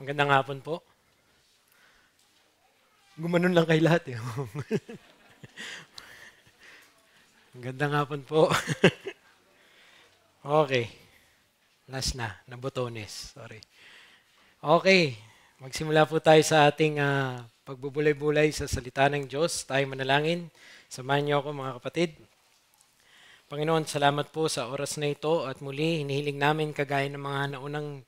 Magandang hapon po. Gumanon lang kay lahat eh. Magandang hapon po. okay. Last na. Nabotones. Sorry. Okay. Magsimula po tayo sa ating uh, pagbubulay-bulay sa salita ng Diyos. Tayo manalangin. Samahan niyo ako mga kapatid. Panginoon, salamat po sa oras na ito at muli hinihiling namin kagaya ng mga naunang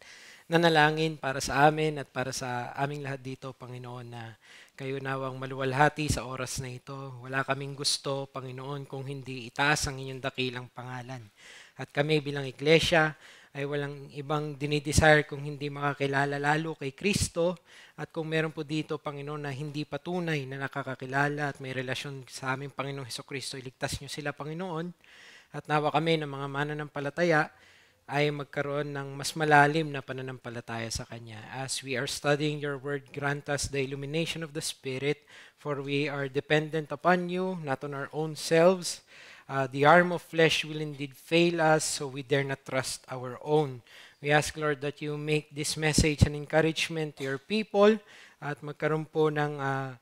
nanalangin para sa amin at para sa aming lahat dito, Panginoon, na kayo nawang maluwalhati sa oras na ito. Wala kaming gusto, Panginoon, kung hindi itaas ang inyong dakilang pangalan. At kami bilang iglesia ay walang ibang dinidesire kung hindi makakilala lalo kay Kristo at kung meron po dito, Panginoon, na hindi pa tunay na nakakakilala at may relasyon sa aming Panginoong Heso Kristo, iligtas niyo sila, Panginoon. At nawa kami ng mga mananampalataya ay magkaroon ng mas malalim na pananampalataya sa Kanya. As we are studying your word, grant us the illumination of the Spirit, for we are dependent upon you, not on our own selves. Uh, the arm of flesh will indeed fail us, so we dare not trust our own. We ask, Lord, that you make this message an encouragement to your people at magkaroon po ng uh,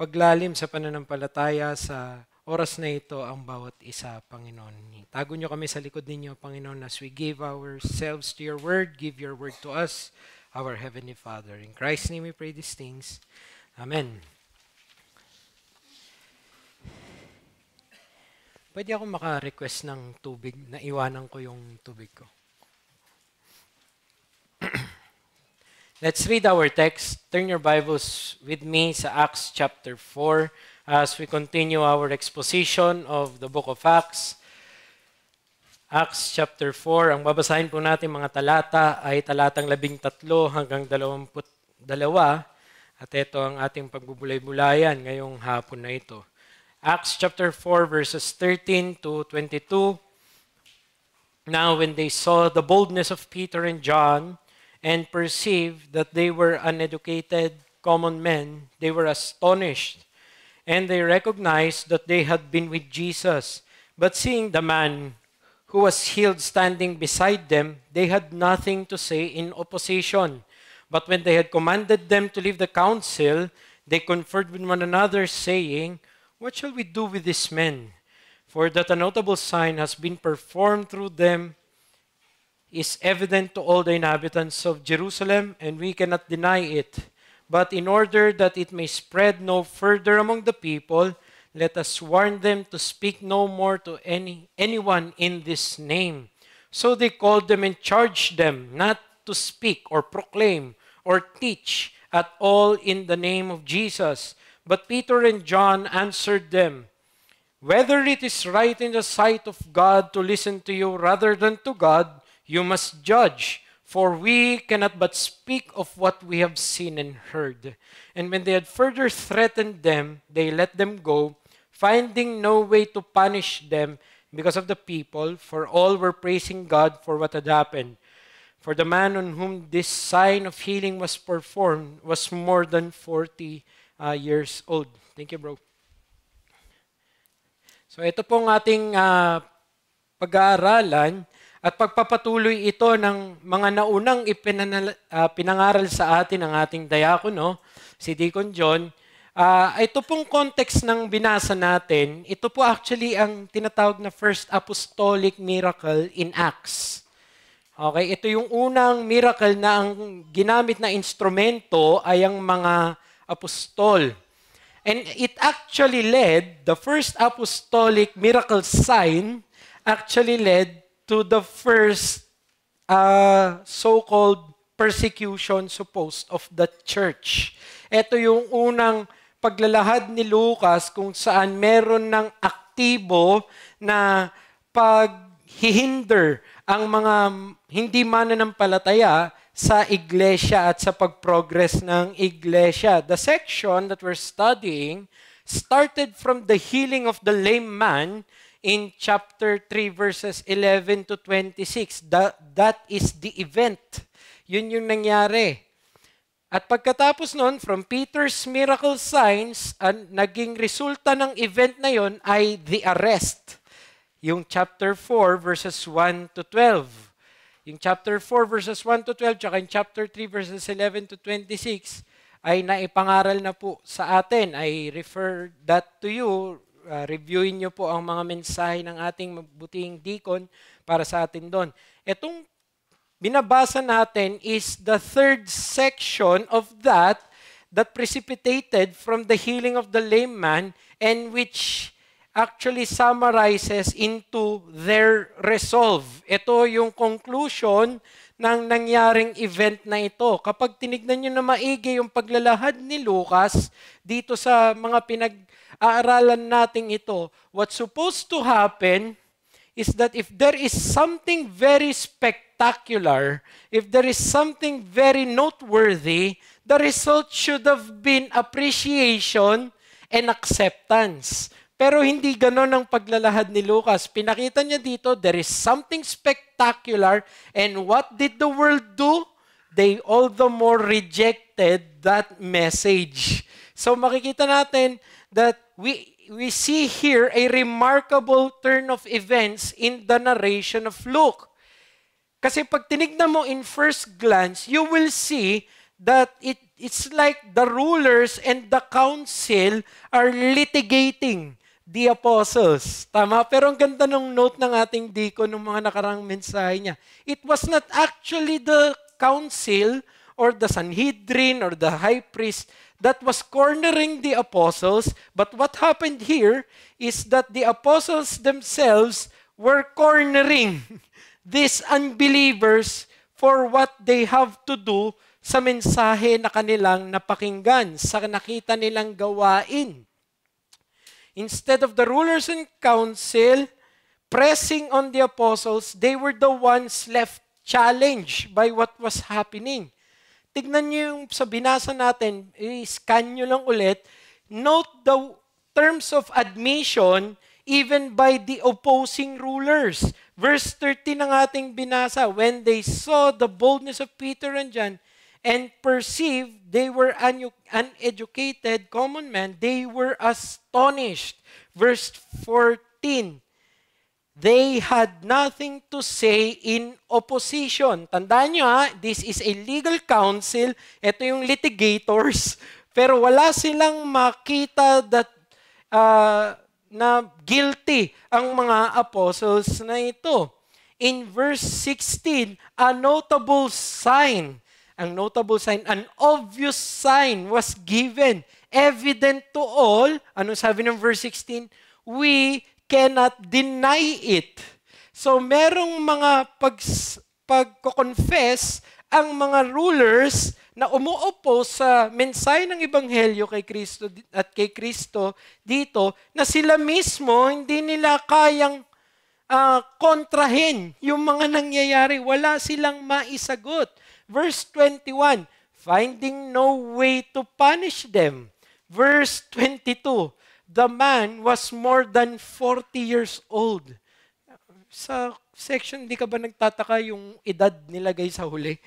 paglalim sa pananampalataya sa oras na ito ang bawat isa, Panginoon. Tago niyo kami sa likod ninyo, Panginoon, as we give ourselves to your word, give your word to us, our Heavenly Father. In Christ's name we pray these things. Amen. Pwede ako maka-request ng tubig na iwanan ko yung tubig ko. Let's read our text. Turn your Bibles with me sa Acts chapter 4 as we continue our exposition of the book of Acts. Acts chapter 4, ang babasahin po natin mga talata ay talatang 13 hanggang 22 at ito ang ating pagbubulay-bulayan ngayong hapon na ito. Acts chapter 4 verses 13 to 22. Now when they saw the boldness of Peter and John and perceived that they were uneducated common men, they were astonished and they recognized that they had been with Jesus. But seeing the man who was healed standing beside them, they had nothing to say in opposition. But when they had commanded them to leave the council, they conferred with one another, saying, What shall we do with these men? For that a notable sign has been performed through them is evident to all the inhabitants of Jerusalem, and we cannot deny it. But in order that it may spread no further among the people, let us warn them to speak no more to any, anyone in this name. So they called them and charged them not to speak or proclaim or teach at all in the name of Jesus. But Peter and John answered them, Whether it is right in the sight of God to listen to you rather than to God, you must judge. For we cannot but speak of what we have seen and heard. And when they had further threatened them, they let them go, finding no way to punish them because of the people, for all were praising God for what had happened. For the man on whom this sign of healing was performed was more than 40 uh, years old. Thank you, bro. So ito pong ating uh, pag-aaralan at pagpapatuloy ito ng mga naunang ipinanal, uh, pinangaral sa atin ng ating diakono, si Deacon John, uh, ito pong context ng binasa natin, ito po actually ang tinatawag na First Apostolic Miracle in Acts. Okay, ito yung unang miracle na ang ginamit na instrumento ay ang mga apostol. And it actually led, the first apostolic miracle sign actually led to the first uh, so-called persecution supposed of the church. Ito yung unang paglalahad ni Lucas kung saan meron ng aktibo na paghihinder ang mga hindi mananampalataya sa iglesia at sa pag-progress ng iglesia. The section that we're studying started from the healing of the lame man in chapter 3 verses 11 to 26. That, that is the event. Yun yung nangyari. At pagkatapos nun, from Peter's miracle signs, ang naging resulta ng event na yon ay the arrest. Yung chapter 4 verses 1 to 12. Yung chapter 4 verses 1 to 12 tsaka yung chapter 3 verses 11 to 26 ay naipangaral na po sa atin. I refer that to you uh, reviewin nyo po ang mga mensahe ng ating mabuting deacon para sa atin doon. Itong binabasa natin is the third section of that that precipitated from the healing of the lame man and which actually summarizes into their resolve. Ito yung conclusion ng nangyaring event na ito. Kapag tinignan nyo na maigi yung paglalahad ni Lucas dito sa mga pinag-aaralan natin ito, what's supposed to happen is that if there is something very spectacular, if there is something very noteworthy, the result should have been appreciation and acceptance. Pero hindi ganon ang paglalahad ni Lucas. Pinakita niya dito, there is something spectacular spectacular. And what did the world do? They all the more rejected that message. So makikita natin that we we see here a remarkable turn of events in the narration of Luke. Kasi pag tinignan mo in first glance, you will see that it, it's like the rulers and the council are litigating the apostles. Tama? Pero ang ganda ng note ng ating deacon ng mga nakarang mensahe niya. It was not actually the council or the Sanhedrin or the high priest that was cornering the apostles, but what happened here is that the apostles themselves were cornering these unbelievers for what they have to do sa mensahe na kanilang napakinggan, sa nakita nilang gawain. Instead of the rulers and council pressing on the apostles, they were the ones left challenged by what was happening. Tignan niyo yung sa binasa natin, i-scan niyo lang ulit, note the terms of admission even by the opposing rulers. Verse 13 ng ating binasa, when they saw the boldness of Peter and John, and perceived they were uneducated common men, they were astonished. Verse 14, they had nothing to say in opposition. Tandaan nyo ha, this is a legal counsel. Ito yung litigators. Pero wala silang makita that, uh, na guilty ang mga apostles na ito. In verse 16, a notable sign ang notable sign, an obvious sign was given, evident to all. Ano sabi ng verse 16? We cannot deny it. So merong mga pag pagko-confess ang mga rulers na umuopo sa mensahe ng ebanghelyo kay Kristo at kay Kristo dito na sila mismo hindi nila kayang uh, kontrahin yung mga nangyayari. Wala silang maisagot. Verse 21, finding no way to punish them. Verse 22, the man was more than 40 years old. Sa section, di ka ba nagtataka yung edad nilagay sa huli?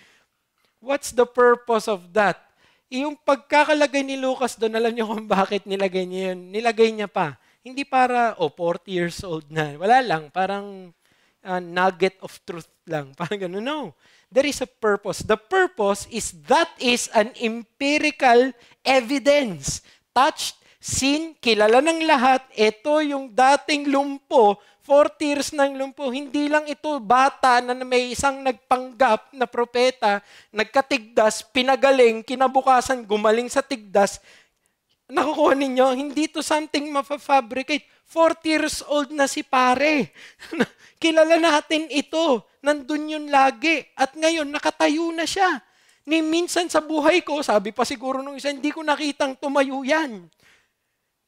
What's the purpose of that? Yung pagkakalagay ni Lucas doon, alam niyo kung bakit nilagay niya yun. Nilagay niya pa. Hindi para, oh, 40 years old na. Wala lang, parang uh, nugget of truth lang. Parang gano'n. No there is a purpose. The purpose is that is an empirical evidence. Touched, seen, kilala ng lahat. Ito yung dating lumpo, 40 years ng lumpo. Hindi lang ito bata na may isang nagpanggap na propeta, nagkatigdas, pinagaling, kinabukasan, gumaling sa tigdas. Nakukuha ninyo, hindi to something mafafabricate. 40 years old na si pare. kilala natin ito nandun yun lagi. At ngayon, nakatayo na siya. Ni minsan sa buhay ko, sabi pa siguro nung isa, hindi ko nakitang tumayo yan.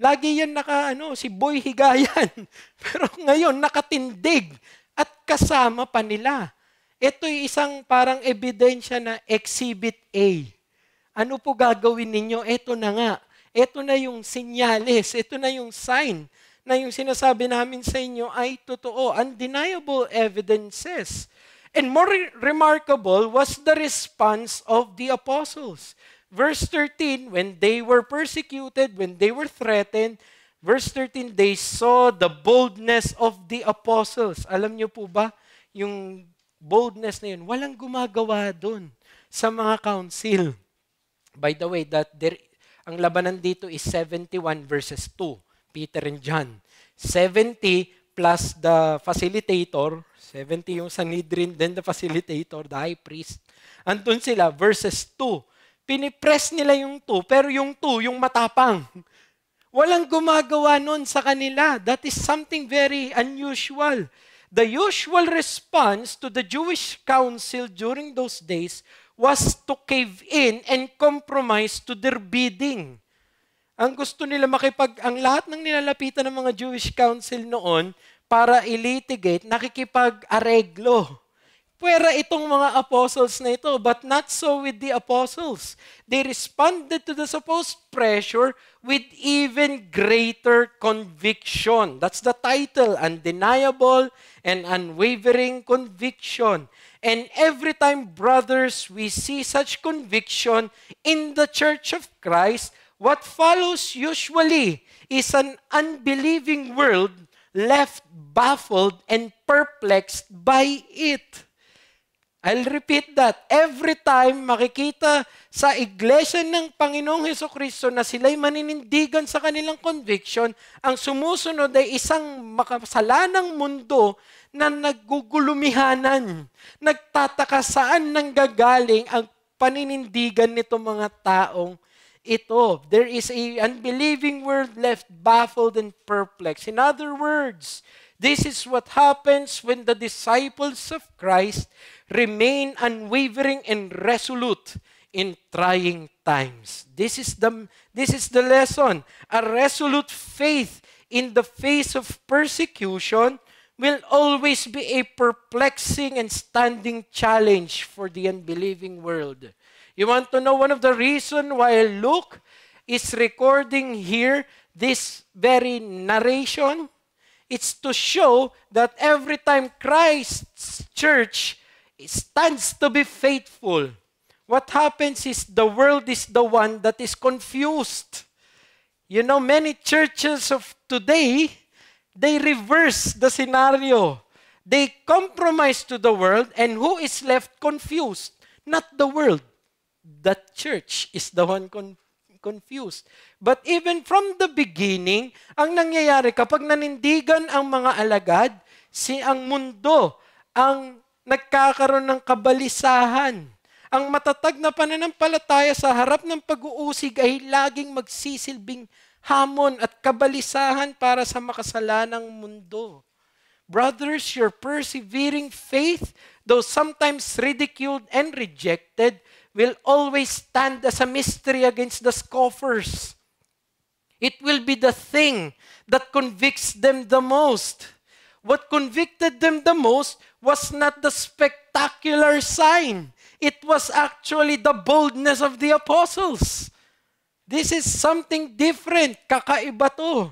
Lagi yan naka, ano, si Boy Higayan. Pero ngayon, nakatindig at kasama pa nila. Ito'y isang parang ebidensya na Exhibit A. Ano po gagawin ninyo? Ito na nga. Ito na yung sinyales. Ito na yung sign na yung sinasabi namin sa inyo ay totoo. Undeniable evidences. And more re- remarkable was the response of the apostles. Verse 13, when they were persecuted, when they were threatened, verse 13, they saw the boldness of the apostles. Alam niyo po ba, yung boldness na yun, walang gumagawa doon sa mga council. By the way, that there, ang labanan dito is 71 verses 2. Peter and John. 70 plus the facilitator, 70 yung Sanhedrin, then the facilitator, the high priest. Andun sila, verses 2. Pinipress nila yung 2, pero yung 2, yung matapang. Walang gumagawa nun sa kanila. That is something very unusual. The usual response to the Jewish council during those days was to cave in and compromise to their bidding. Ang gusto nila makipag, ang lahat ng nilalapitan ng mga Jewish council noon para ilitigate, nakikipag-areglo. Pwera itong mga apostles na ito, but not so with the apostles. They responded to the supposed pressure with even greater conviction. That's the title, Undeniable and Unwavering Conviction. And every time, brothers, we see such conviction in the Church of Christ, What follows usually is an unbelieving world left baffled and perplexed by it. I'll repeat that. Every time makikita sa iglesia ng Panginoong Heso Kristo na sila'y maninindigan sa kanilang conviction, ang sumusunod ay isang makasalanang mundo na naggugulumihanan. Nagtataka saan nanggagaling ang paninindigan nito mga taong it off. There is a unbelieving world left baffled and perplexed. In other words, this is what happens when the disciples of Christ remain unwavering and resolute in trying times. This is the, this is the lesson. A resolute faith in the face of persecution will always be a perplexing and standing challenge for the unbelieving world. You want to know one of the reason why Luke is recording here this very narration? It's to show that every time Christ's church stands to be faithful, what happens is the world is the one that is confused. You know, many churches of today, they reverse the scenario. They compromise to the world, and who is left confused? Not the world. the church is the one con- confused. But even from the beginning, ang nangyayari kapag nanindigan ang mga alagad, si ang mundo ang nagkakaroon ng kabalisahan. Ang matatag na pananampalataya sa harap ng pag-uusig ay laging magsisilbing hamon at kabalisahan para sa makasalanang mundo. Brothers, your persevering faith, though sometimes ridiculed and rejected, will always stand as a mystery against the scoffers. It will be the thing that convicts them the most. What convicted them the most was not the spectacular sign, it was actually the boldness of the apostles. This is something different. Kakaiba to.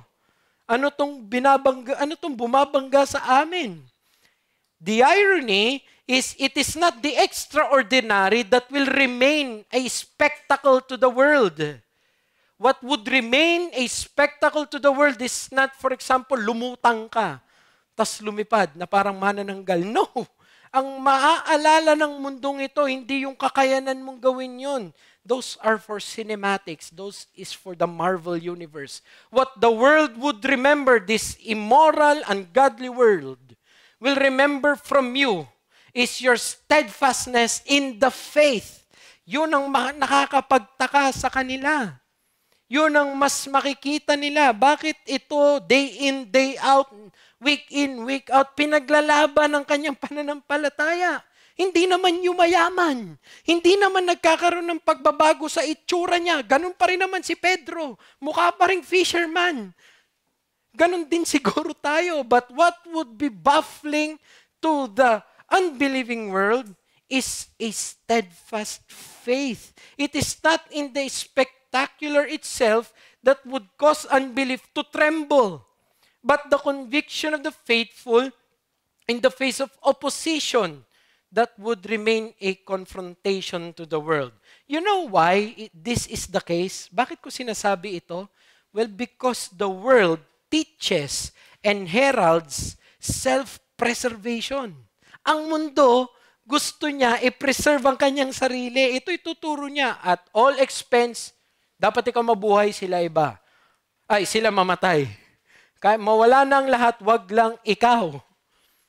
Ano tong binabangga, ano tong bumabangga sa amin? The irony is it is not the extraordinary that will remain a spectacle to the world. What would remain a spectacle to the world is not, for example, lumutang ka, tas lumipad na parang manananggal. No! Ang maaalala ng mundong ito, hindi yung kakayanan mong gawin yon. Those are for cinematics. Those is for the Marvel Universe. What the world would remember, this immoral, and godly world, will remember from you is your steadfastness in the faith. Yun ang nakakapagtaka sa kanila. Yun ang mas makikita nila. Bakit ito day in, day out, week in, week out, pinaglalaban ang kanyang pananampalataya? Hindi naman yumayaman. Hindi naman nagkakaroon ng pagbabago sa itsura niya. Ganun pa rin naman si Pedro. Mukha pa rin fisherman. Ganun din siguro tayo. But what would be baffling to the unbelieving world is a steadfast faith. It is not in the spectacular itself that would cause unbelief to tremble, but the conviction of the faithful in the face of opposition that would remain a confrontation to the world. You know why this is the case? Bakit ko sinasabi ito? Well, because the world teaches and heralds self-preservation. Ang mundo, gusto niya i-preserve ang kanyang sarili. Ito ituturo niya at all expense, dapat ikaw mabuhay sila iba. Ay, sila mamatay. Kaya mawala ng lahat, wag lang ikaw.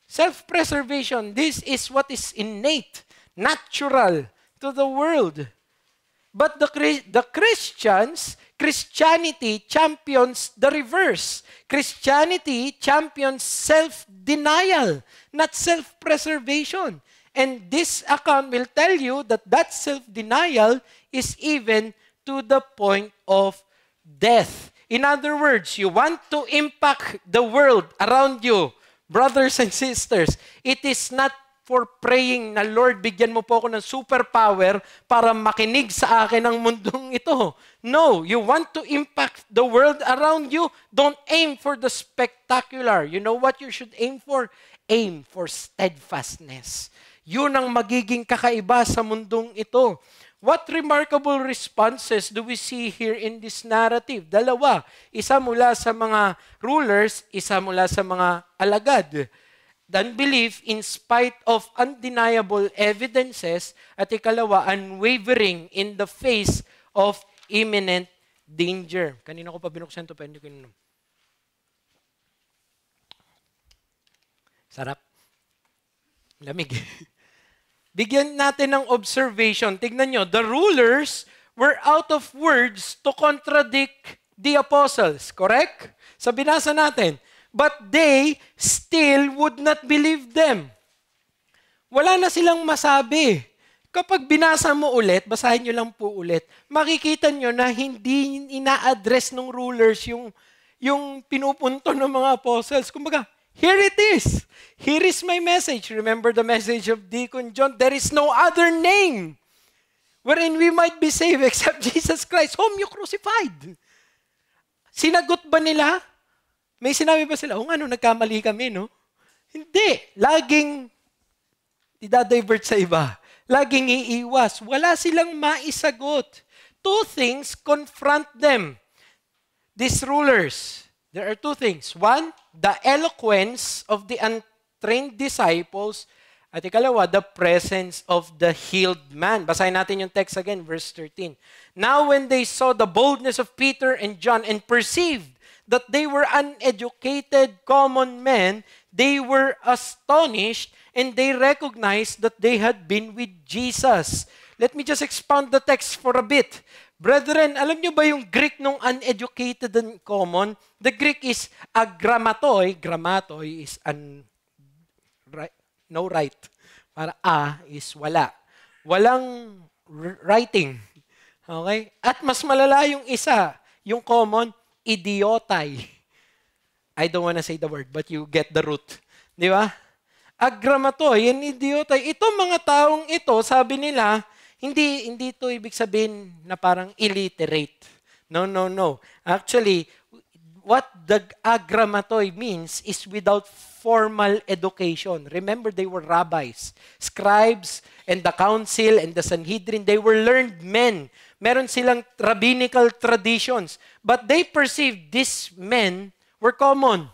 Self-preservation, this is what is innate, natural to the world. But the, the Christians, Christianity champions the reverse. Christianity champions self-denial, not self-preservation. And this account will tell you that that self-denial is even to the point of death. In other words, you want to impact the world around you, brothers and sisters. It is not for praying na, Lord, bigyan mo po ako ng superpower para makinig sa akin ang mundong ito. No, you want to impact the world around you, don't aim for the spectacular. You know what you should aim for? Aim for steadfastness. Yun ang magiging kakaiba sa mundong ito. What remarkable responses do we see here in this narrative? Dalawa. Isa mula sa mga rulers, isa mula sa mga alagad than belief in spite of undeniable evidences at ikalawa, unwavering in the face of imminent danger. Kanina ko pa binuksan to pero hindi ko ininom. Sarap. Lamig. Bigyan natin ng observation. Tignan nyo, the rulers were out of words to contradict the apostles. Correct? Sa binasa natin, But they still would not believe them. Wala na silang masabi. Kapag binasa mo ulit, basahin nyo lang po ulit, makikita nyo na hindi ina-address ng rulers yung, yung pinupunto ng mga apostles. Kumbaga, here it is. Here is my message. Remember the message of Deacon John, there is no other name wherein we might be saved except Jesus Christ, whom you crucified. Sinagot ba nila? May sinabi ba sila, kung ano, nagkamali kami, no? Hindi. Laging didadivert sa iba. Laging iiwas. Wala silang maisagot. Two things confront them. These rulers. There are two things. One, the eloquence of the untrained disciples. At ikalawa, the presence of the healed man. Basahin natin yung text again, verse 13. Now when they saw the boldness of Peter and John and perceived that they were uneducated common men, they were astonished and they recognized that they had been with Jesus. Let me just expound the text for a bit. Brethren, alam nyo ba yung Greek nung uneducated and common? The Greek is agramatoi. Grammatoi is un, right, no right. Para a is wala. Walang writing. Okay? At mas malala yung isa, yung common, idiotay. I don't wanna say the word, but you get the root. Di ba? Agramatoy, yan idiotay. Itong mga taong ito, sabi nila, hindi, hindi to ibig sabihin na parang illiterate. No, no, no. Actually, what the agramatoy means is without formal education. Remember, they were rabbis, scribes, and the council, and the Sanhedrin. They were learned men meron silang rabbinical traditions. But they perceived these men were common.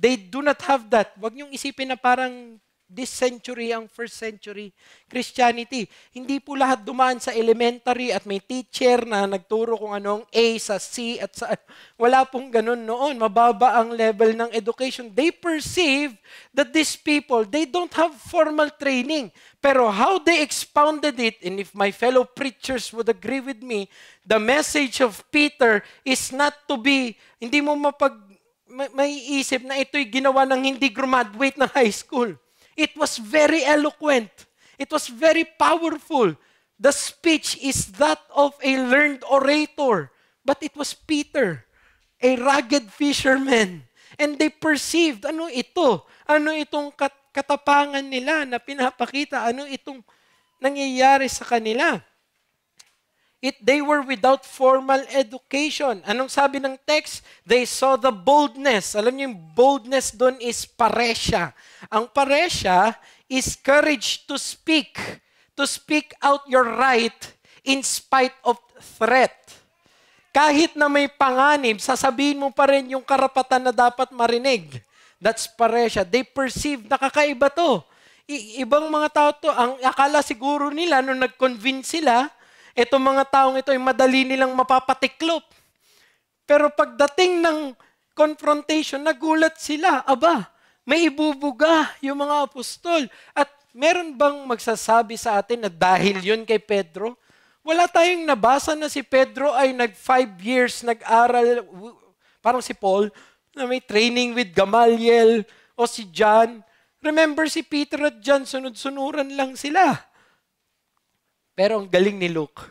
They do not have that. Huwag niyong isipin na parang this century ang first century Christianity. Hindi po lahat dumaan sa elementary at may teacher na nagturo kung anong A sa C at sa... Wala pong ganun noon. Mababa ang level ng education. They perceive that these people, they don't have formal training. Pero how they expounded it, and if my fellow preachers would agree with me, the message of Peter is not to be, hindi mo mapag may, may isip na ito'y ginawa ng hindi graduate ng high school. It was very eloquent. It was very powerful. The speech is that of a learned orator. But it was Peter, a rugged fisherman. And they perceived, ano ito? Ano itong kat- katapangan nila na pinapakita? Ano itong nangyayari sa kanila? It, they were without formal education. Anong sabi ng text? They saw the boldness. Alam niyo yung boldness doon is paresya. Ang paresya is courage to speak. To speak out your right in spite of threat. Kahit na may panganib, sasabihin mo pa rin yung karapatan na dapat marinig. That's paresya. They perceive, nakakaiba to. I- ibang mga tao to, ang akala siguro nila nung nag-convince sila, Itong mga taong ito ay madali nilang mapapatiklop. Pero pagdating ng confrontation, nagulat sila, aba, may ibubuga yung mga apostol. At meron bang magsasabi sa atin na dahil yun kay Pedro? Wala tayong nabasa na si Pedro ay nag five years, nag-aral, parang si Paul, na may training with Gamaliel o si John. Remember si Peter at John, sunod-sunuran lang sila. Pero ang galing ni Luke.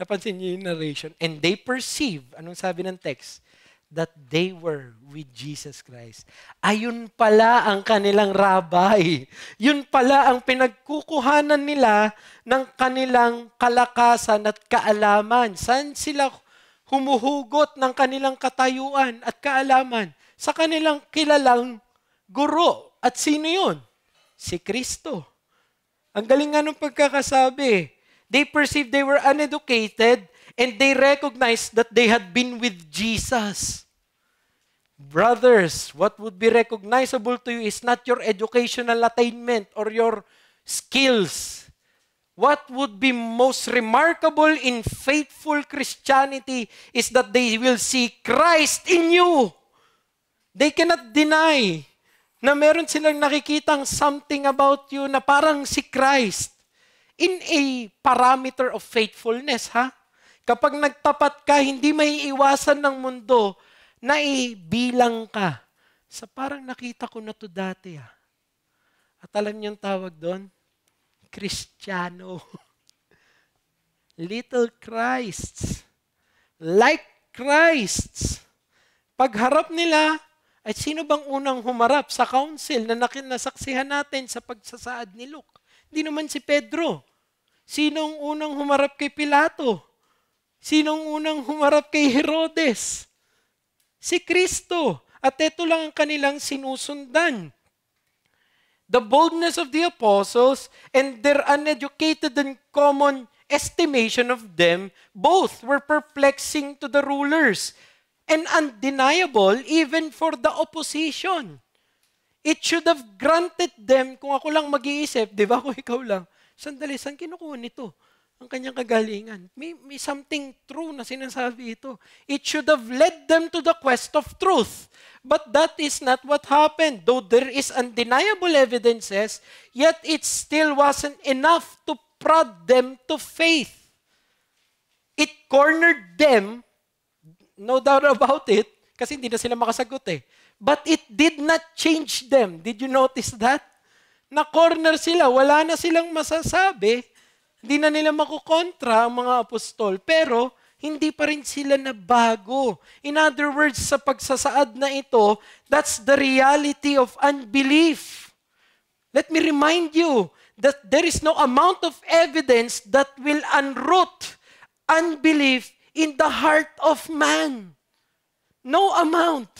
Napansin niyo yung narration. And they perceive, anong sabi ng text? That they were with Jesus Christ. Ayun pala ang kanilang rabay. Yun pala ang pinagkukuhanan nila ng kanilang kalakasan at kaalaman. Saan sila humuhugot ng kanilang katayuan at kaalaman? Sa kanilang kilalang guro. At sino yun? Si Kristo. Ang galing nga ng pagkakasabi They perceived they were uneducated and they recognized that they had been with Jesus. Brothers, what would be recognizable to you is not your educational attainment or your skills. What would be most remarkable in faithful Christianity is that they will see Christ in you. They cannot deny na meron silang nakikitang something about you na parang si Christ in a parameter of faithfulness, ha? Kapag nagtapat ka, hindi may iwasan ng mundo na ibilang ka. Sa parang nakita ko na to dati, ha? Ah. At alam niyo tawag doon? Kristiyano. Little Christ. Like Christ. Pagharap nila, at sino bang unang humarap sa council na nakin nasaksihan natin sa pagsasaad ni Luke? Hindi naman si Pedro. Sinong unang humarap kay Pilato? Sinong unang humarap kay Herodes? Si Kristo. At ito lang ang kanilang sinusundan. The boldness of the apostles and their uneducated and common estimation of them both were perplexing to the rulers and undeniable even for the opposition. It should have granted them, kung ako lang mag-iisip, di ba, kung ikaw lang, Sandali, saan kinukuha nito? Ang kanyang kagalingan. May, may something true na sinasabi ito. It should have led them to the quest of truth. But that is not what happened. Though there is undeniable evidences, yet it still wasn't enough to prod them to faith. It cornered them, no doubt about it, kasi hindi na sila makasagot eh. But it did not change them. Did you notice that? na-corner sila, wala na silang masasabi, hindi na nila makukontra ang mga apostol, pero hindi pa rin sila nabago. In other words, sa pagsasaad na ito, that's the reality of unbelief. Let me remind you that there is no amount of evidence that will unroot unbelief in the heart of man. No amount.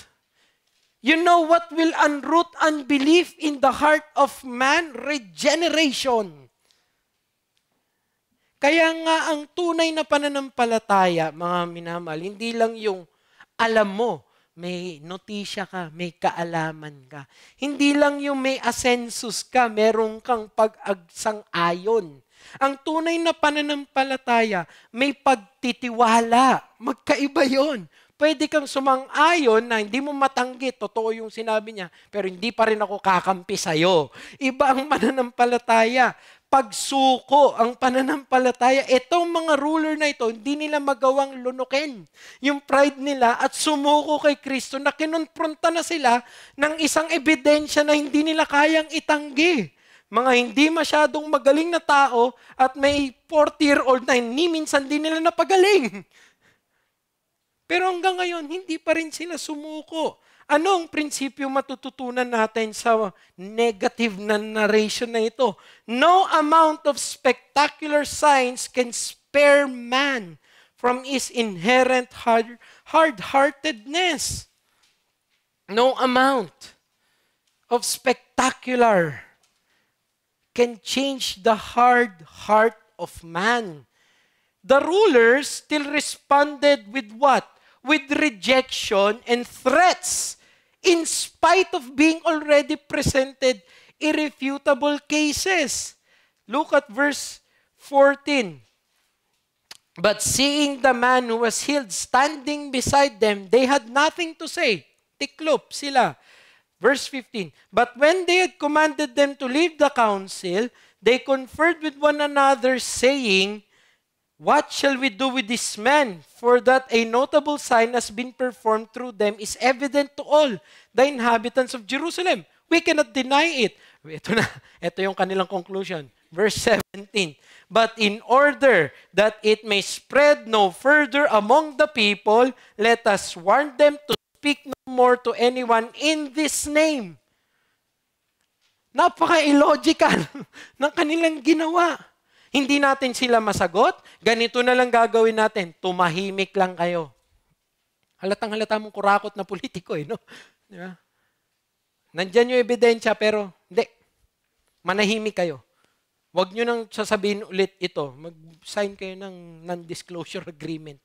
You know what will unroot unbelief in the heart of man? Regeneration. Kaya nga ang tunay na pananampalataya, mga minamahal, hindi lang yung alam mo, may notisya ka, may kaalaman ka. Hindi lang yung may asensus ka, merong kang pag-agsang ayon. Ang tunay na pananampalataya, may pagtitiwala. Magkaiba yon. Pwede kang sumang-ayon na hindi mo matanggi, totoo yung sinabi niya, pero hindi pa rin ako kakampi sa'yo. Iba ang mananampalataya. Pagsuko ang pananampalataya. Itong mga ruler na ito, hindi nila magawang lunukin yung pride nila at sumuko kay Kristo na kinonfronta na sila ng isang ebidensya na hindi nila kayang itanggi mga hindi masyadong magaling na tao at may 40-year-old na hindi minsan din nila napagaling. Pero hanggang ngayon, hindi pa rin sila sumuko. Anong prinsipyo matututunan natin sa negative na narration na ito? No amount of spectacular signs can spare man from his inherent hard, heartedness No amount of spectacular can change the hard heart of man. The rulers still responded with what? with rejection and threats in spite of being already presented irrefutable cases. Look at verse 14. But seeing the man who was healed standing beside them, they had nothing to say. Tiklop sila. Verse 15. But when they had commanded them to leave the council, they conferred with one another, saying, What shall we do with these men? For that a notable sign has been performed through them is evident to all the inhabitants of Jerusalem. We cannot deny it. Ito na, ito yung kanilang conclusion. Verse 17. But in order that it may spread no further among the people, let us warn them to speak no more to anyone in this name. Napaka-illogical ng kanilang ginawa hindi natin sila masagot, ganito na lang gagawin natin, tumahimik lang kayo. Halatang halata mong kurakot na politiko eh, no? Di ba? Nandyan yung ebidensya pero hindi. Manahimik kayo. Huwag nyo nang sasabihin ulit ito. Mag-sign kayo ng non-disclosure agreement.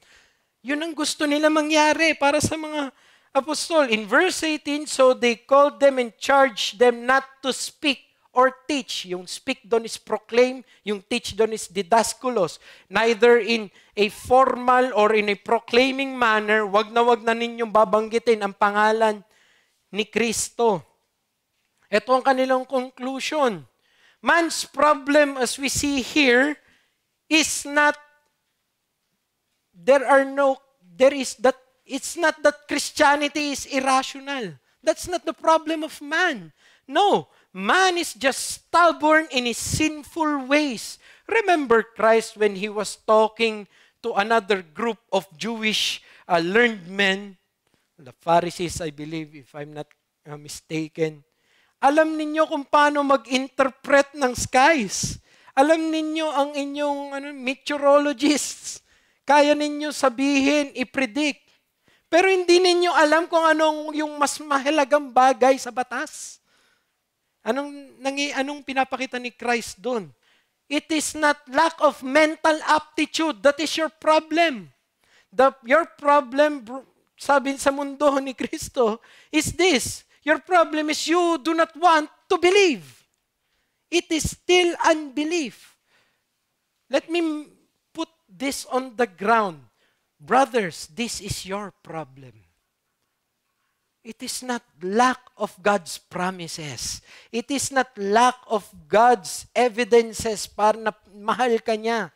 Yun ang gusto nila mangyari para sa mga apostol. In verse 18, so they called them and charged them not to speak or teach. Yung speak doon is proclaim, yung teach doon is didaskulos. Neither in a formal or in a proclaiming manner, wag na wag na ninyong babanggitin ang pangalan ni Kristo. Ito ang kanilang conclusion. Man's problem as we see here is not there are no there is that it's not that Christianity is irrational. That's not the problem of man. No, Man is just stubborn in his sinful ways. Remember Christ when he was talking to another group of Jewish uh, learned men, the Pharisees, I believe, if I'm not uh, mistaken. Alam ninyo kung paano mag-interpret ng skies. Alam ninyo ang inyong ano, meteorologists. Kaya ninyo sabihin, i-predict. Pero hindi ninyo alam kung anong yung mas mahalagang bagay sa batas. Anong, nangi, anong pinapakita ni Christ doon? It is not lack of mental aptitude that is your problem. The, your problem, sabi sa mundo ni Kristo, is this. Your problem is you do not want to believe. It is still unbelief. Let me put this on the ground. Brothers, this is your problem. It is not lack of God's promises. It is not lack of God's evidences para na mahal ka niya.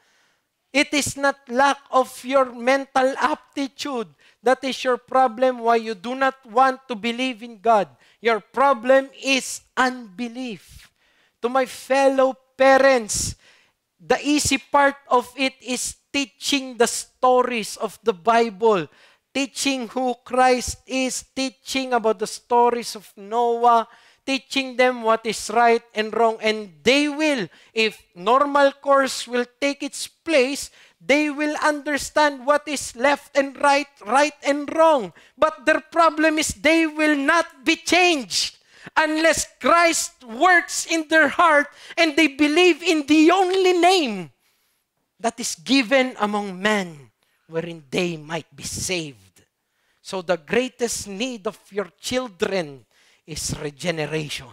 It is not lack of your mental aptitude. That is your problem why you do not want to believe in God. Your problem is unbelief. To my fellow parents, the easy part of it is teaching the stories of the Bible teaching who Christ is, teaching about the stories of Noah, teaching them what is right and wrong. And they will, if normal course will take its place, they will understand what is left and right, right and wrong. But their problem is they will not be changed unless Christ works in their heart and they believe in the only name that is given among men wherein they might be saved. So the greatest need of your children is regeneration.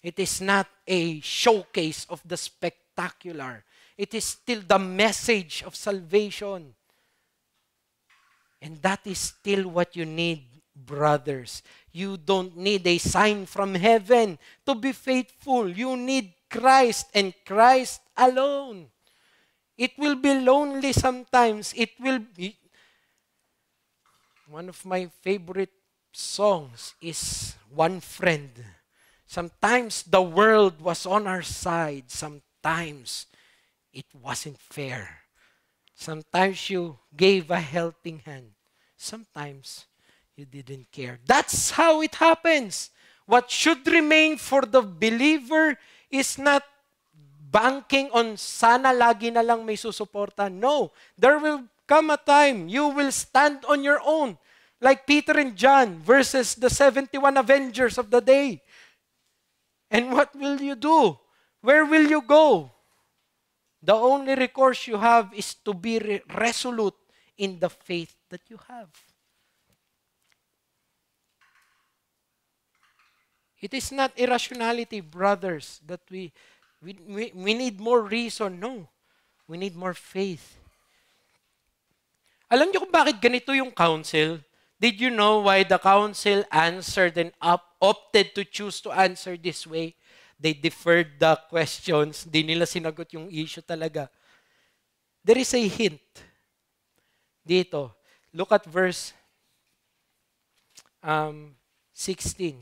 It is not a showcase of the spectacular. It is still the message of salvation. And that is still what you need, brothers. You don't need a sign from heaven to be faithful. You need Christ and Christ alone. It will be lonely sometimes. It will be. One of my favorite songs is One Friend. Sometimes the world was on our side. Sometimes it wasn't fair. Sometimes you gave a helping hand. Sometimes you didn't care. That's how it happens. What should remain for the believer is not banking on sana lagi na lang may susuporta. No, there will come a time you will stand on your own. Like Peter and John versus the 71 avengers of the day. And what will you do? Where will you go? The only recourse you have is to be re resolute in the faith that you have. It is not irrationality, brothers, that we We, we, we need more reason. No. We need more faith. Alam niyo kung bakit ganito yung council? Did you know why the council answered and up, opted to choose to answer this way? They deferred the questions. Di nila sinagot yung issue talaga. There is a hint dito. Look at verse um, 16.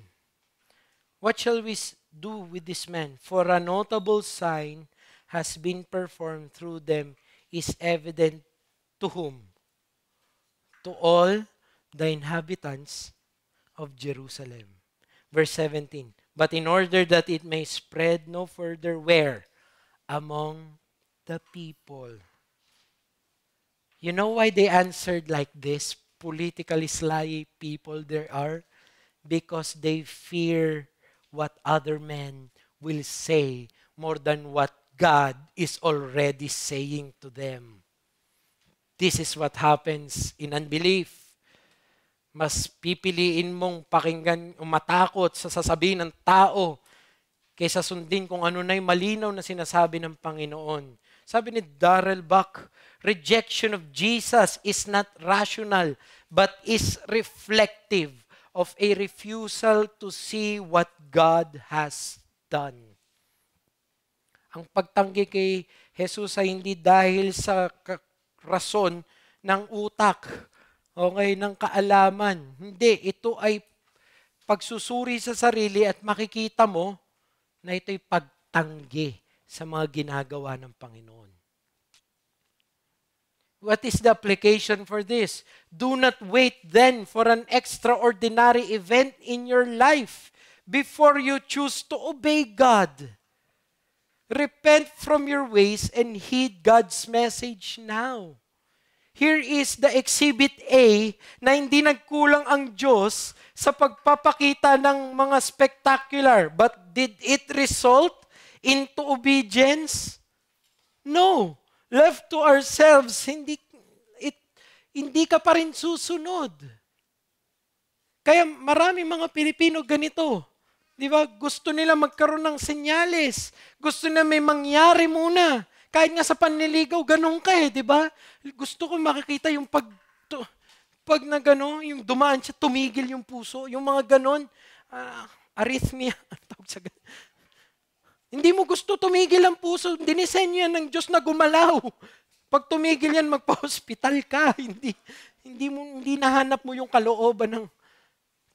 What shall we do with this man, for a notable sign has been performed through them is evident to whom? To all the inhabitants of Jerusalem. Verse 17. But in order that it may spread no further, where? Among the people. You know why they answered like this? Politically sly people there are? Because they fear what other men will say more than what God is already saying to them. This is what happens in unbelief. Mas pipiliin mong pakinggan o matakot sa sasabihin ng tao kaysa sundin kung ano na yung malinaw na sinasabi ng Panginoon. Sabi ni Darrell Buck, rejection of Jesus is not rational but is reflective of a refusal to see what God has done. Ang pagtanggi kay Jesus ay hindi dahil sa rason ng utak, okay, ng kaalaman. Hindi, ito ay pagsusuri sa sarili at makikita mo na ito'y pagtanggi sa mga ginagawa ng Panginoon. What is the application for this? Do not wait then for an extraordinary event in your life before you choose to obey God. Repent from your ways and heed God's message now. Here is the exhibit A na hindi nagkulang ang Diyos sa pagpapakita ng mga spectacular. But did it result into obedience? No left to ourselves, hindi, it, hindi ka pa rin susunod. Kaya marami mga Pilipino ganito. Di ba? Gusto nila magkaroon ng senyales. Gusto na may mangyari muna. Kahit nga sa panliligaw, ganun ka eh, di ba? Gusto ko makikita yung pag, to, pag na gano'n, yung dumaan siya, tumigil yung puso. Yung mga ganun, uh, arrhythmia, tawag sa hindi mo gusto tumigil ang puso. Dinisenyo yan ng Diyos na gumalaw. Pag tumigil yan, magpa-hospital ka. Hindi, hindi, mo, hindi nahanap mo yung kalooban ng...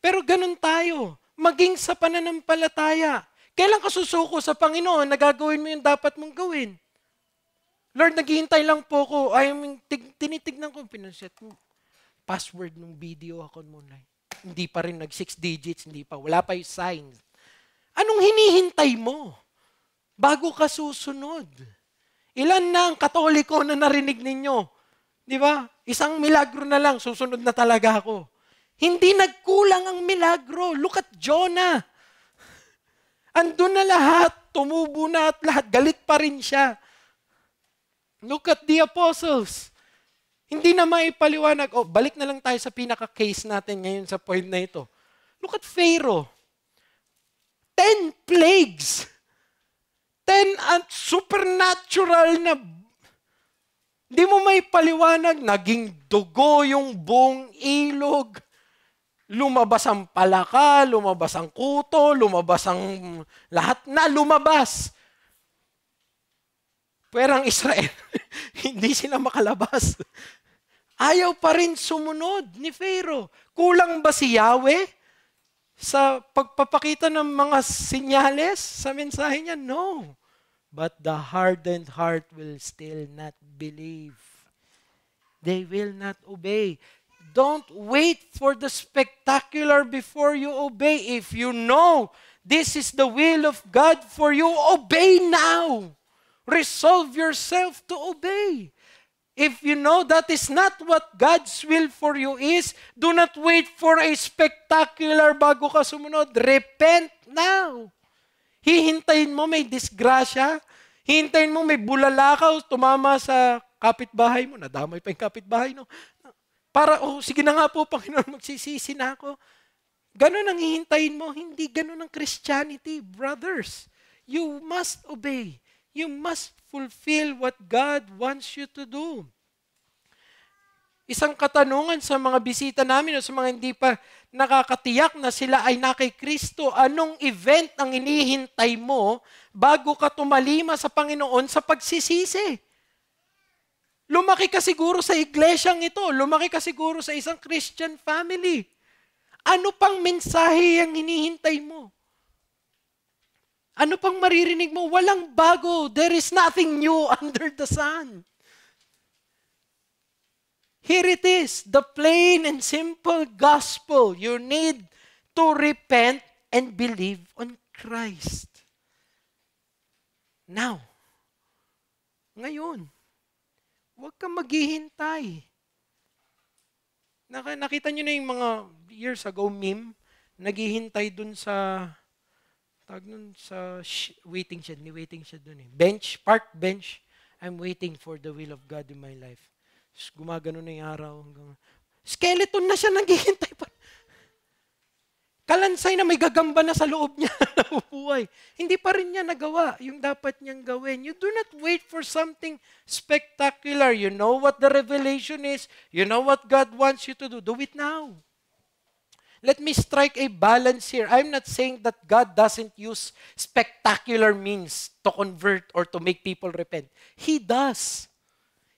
Pero ganun tayo. Maging sa pananampalataya. Kailan ka susuko sa Panginoon na gagawin mo yung dapat mong gawin? Lord, naghihintay lang po ko. I mean, tig- tinitignan ko, pinanset mo. Password ng video ako online. Hindi pa rin nag six digits, hindi pa. Wala pa yung signs. Anong hinihintay mo? bago ka susunod. Ilan na ang katoliko na narinig ninyo? Di ba? Isang milagro na lang, susunod na talaga ako. Hindi nagkulang ang milagro. Look at Jonah. Andun na lahat, tumubo na at lahat, galit pa rin siya. Look at the apostles. Hindi na maipaliwanag. O, oh, balik na lang tayo sa pinaka-case natin ngayon sa point na ito. Look at Pharaoh. Ten plagues. Then, ang supernatural na di mo may paliwanag, naging dugo yung buong ilog. Lumabas ang palaka, lumabas ang kuto, lumabas ang lahat na lumabas. Pero ang Israel, hindi sila makalabas. Ayaw pa rin sumunod ni Pharaoh. Kulang ba si Yahweh sa pagpapakita ng mga sinyales sa mensahe niya? No. But the hardened heart will still not believe. They will not obey. Don't wait for the spectacular before you obey. If you know this is the will of God for you, obey now. Resolve yourself to obey. If you know that is not what God's will for you is, do not wait for a spectacular bago ka sumunod. Repent now. Hihintayin mo may disgrasya? Hihintayin mo may bulalakaw, tumama sa kapitbahay mo, nadamay pa yung kapitbahay, no? Para, oh, sige na nga po, Panginoon, magsisisi na ako. Ganon ang hihintayin mo. Hindi ganon ang Christianity, brothers. You must obey. You must fulfill what God wants you to do isang katanungan sa mga bisita namin o sa mga hindi pa nakakatiyak na sila ay na kay Kristo, anong event ang inihintay mo bago ka tumalima sa Panginoon sa pagsisisi? Lumaki ka siguro sa iglesyang ito, lumaki ka siguro sa isang Christian family. Ano pang mensahe ang hinihintay mo? Ano pang maririnig mo? Walang bago. There is nothing new under the sun. Here it is, the plain and simple gospel. You need to repent and believe on Christ. Now, ngayon, huwag kang maghihintay. nakita nyo na yung mga years ago meme, naghihintay dun sa, tag nun sa, sh- waiting shed, ni waiting shed dun eh. Bench, park bench, I'm waiting for the will of God in my life. Gumagano na yung araw. Hanggang... Skeleton na siya, naghihintay pa. Kalansay na may gagamba na sa loob niya na buhay. Hindi pa rin niya nagawa yung dapat niyang gawin. You do not wait for something spectacular. You know what the revelation is. You know what God wants you to do. Do it now. Let me strike a balance here. I'm not saying that God doesn't use spectacular means to convert or to make people repent. He does.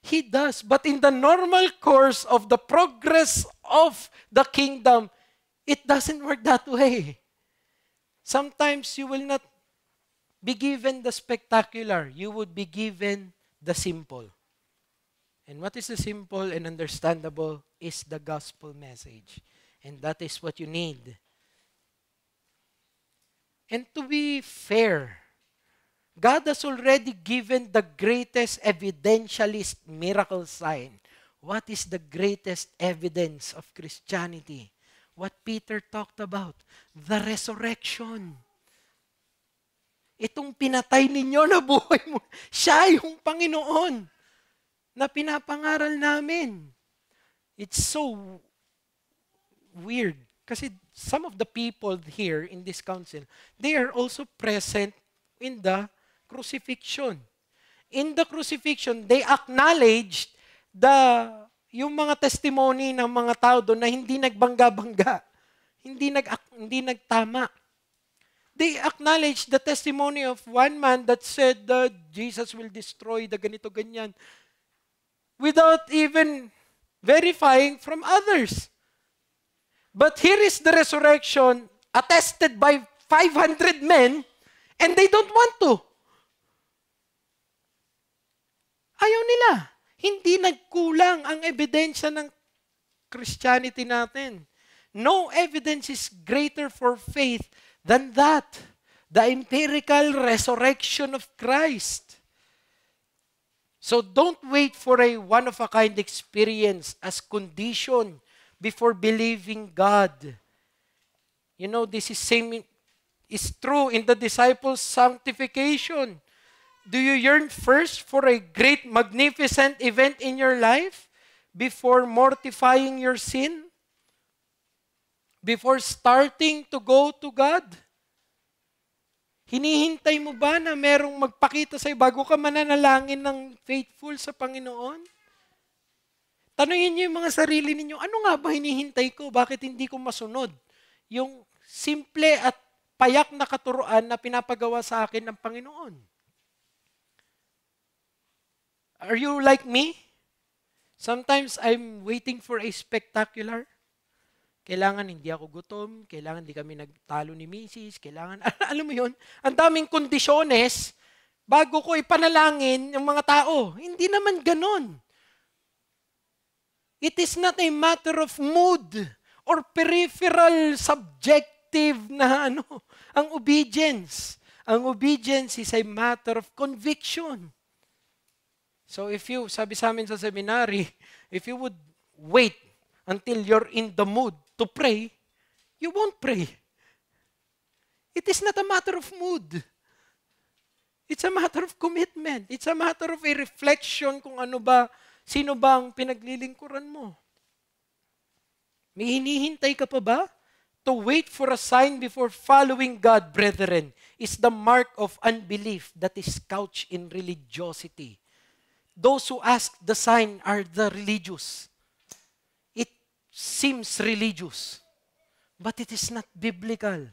He does. But in the normal course of the progress of the kingdom, it doesn't work that way. Sometimes you will not be given the spectacular. You would be given the simple. And what is the simple and understandable is the gospel message. And that is what you need. And to be fair, God has already given the greatest evidentialist miracle sign. What is the greatest evidence of Christianity? What Peter talked about, the resurrection. Itong pinatay ninyo na buhay mo, siya yung Panginoon na pinapangaral namin. It's so weird kasi some of the people here in this council, they are also present in the crucifixion. In the crucifixion, they acknowledged the yung mga testimony ng mga tao doon na hindi nagbangga-bangga, hindi nag hindi nagtama. They acknowledged the testimony of one man that said that Jesus will destroy the ganito ganyan without even verifying from others. But here is the resurrection attested by 500 men and they don't want to. Ayaw nila. Hindi nagkulang ang ebidensya ng Christianity natin. No evidence is greater for faith than that. The empirical resurrection of Christ. So don't wait for a one-of-a-kind experience as condition before believing God. You know, this is same is true in the disciples' sanctification. Do you yearn first for a great, magnificent event in your life before mortifying your sin? Before starting to go to God? Hinihintay mo ba na merong magpakita sa'yo bago ka mananalangin ng faithful sa Panginoon? Tanungin niyo yung mga sarili ninyo, ano nga ba hinihintay ko? Bakit hindi ko masunod? Yung simple at payak na katuruan na pinapagawa sa akin ng Panginoon. Are you like me? Sometimes I'm waiting for a spectacular. Kailangan hindi ako gutom, kailangan hindi kami nagtalo ni misis, kailangan, alam mo yun, ang daming kondisyones bago ko ipanalangin yung mga tao. Hindi naman ganon. It is not a matter of mood or peripheral subjective na ano, ang obedience. Ang obedience is a matter of conviction. So if you, sabi sa amin sa seminary, if you would wait until you're in the mood to pray, you won't pray. It is not a matter of mood. It's a matter of commitment. It's a matter of a reflection kung ano ba, sino ba ang pinaglilingkuran mo. May hinihintay ka pa ba? To wait for a sign before following God, brethren, is the mark of unbelief that is couched in religiosity Those who ask the sign are the religious. It seems religious, but it is not biblical.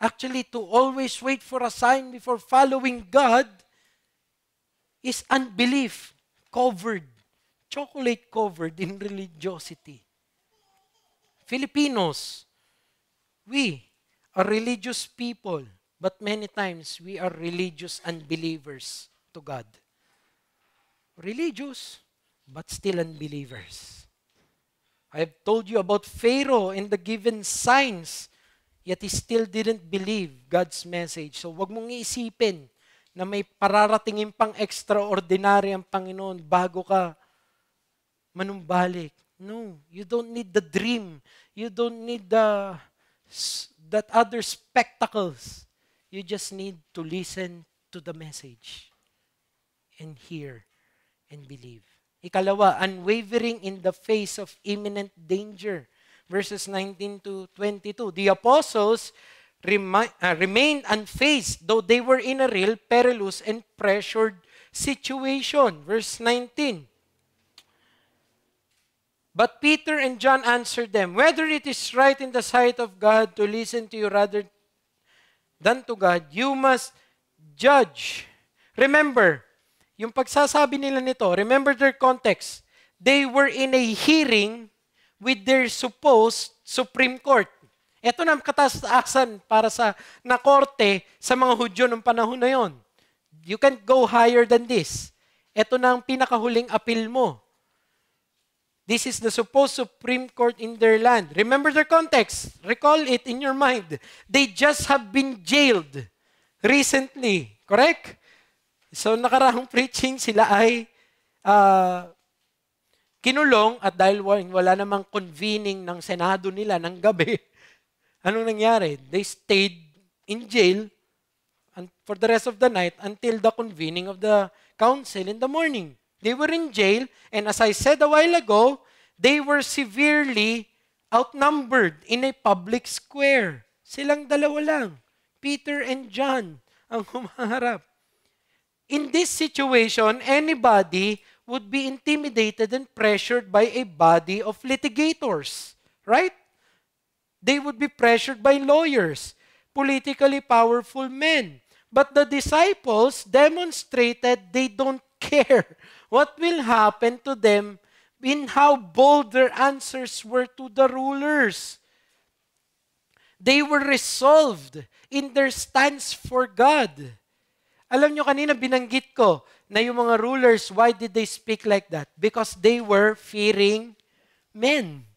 Actually, to always wait for a sign before following God is unbelief covered, chocolate covered in religiosity. Filipinos, we are religious people, but many times we are religious unbelievers to God religious, but still unbelievers. I have told you about Pharaoh and the given signs, yet he still didn't believe God's message. So wag mong iisipin na may pararatingin pang extraordinary ang Panginoon bago ka manumbalik. No, you don't need the dream. You don't need the that other spectacles. You just need to listen to the message and hear and believe. Ikalawa, unwavering in the face of imminent danger. Verses 19 to 22. The apostles remi- uh, remained unfazed, though they were in a real perilous and pressured situation. Verse 19. But Peter and John answered them, Whether it is right in the sight of God to listen to you rather than to God, you must judge. Remember, Yung pagsasabi nila nito, remember their context. They were in a hearing with their supposed Supreme Court. Ito na ang kataasan para sa na korte sa mga Hudyo noong panahon na yon. You can't go higher than this. Ito na ang pinakahuling appeal mo. This is the supposed Supreme Court in their land. Remember their context. Recall it in your mind. They just have been jailed recently. Correct? So nakaraang preaching sila ay uh, kinulong at dahil wala namang convening ng Senado nila ng gabi, anong nangyari? They stayed in jail and for the rest of the night until the convening of the council in the morning. They were in jail and as I said a while ago, they were severely outnumbered in a public square. Silang dalawa lang, Peter and John, ang humaharap. In this situation, anybody would be intimidated and pressured by a body of litigators, right? They would be pressured by lawyers, politically powerful men. But the disciples demonstrated they don't care what will happen to them in how bold their answers were to the rulers. They were resolved in their stance for God. Alam nyo kanina binanggit ko na yung mga rulers, why did they speak like that? Because they were fearing men.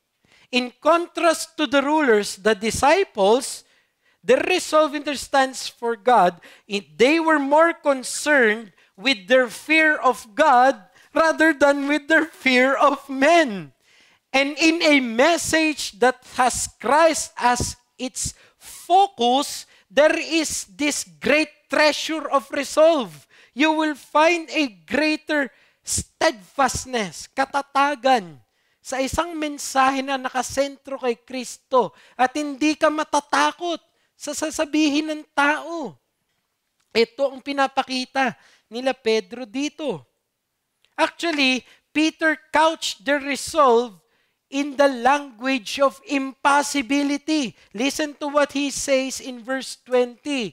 In contrast to the rulers, the disciples, their resolve in their stance for God, they were more concerned with their fear of God rather than with their fear of men. And in a message that has Christ as its focus, there is this great treasure of resolve. You will find a greater steadfastness, katatagan sa isang mensahe na nakasentro kay Kristo at hindi ka matatakot sa sasabihin ng tao. Ito ang pinapakita nila Pedro dito. Actually, Peter couched the resolve in the language of impossibility. Listen to what he says in verse 20.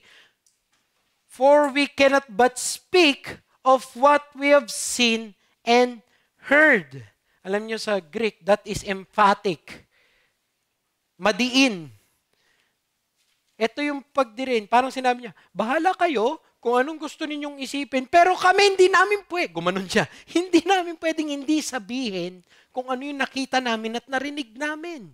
For we cannot but speak of what we have seen and heard. Alam nyo sa Greek, that is emphatic. Madiin. Ito yung pagdirin. Parang sinabi niya, bahala kayo kung anong gusto ninyong isipin, pero kami hindi namin pwede. Gumanon siya. Hindi namin pwedeng hindi sabihin kung ano yung nakita namin at narinig namin.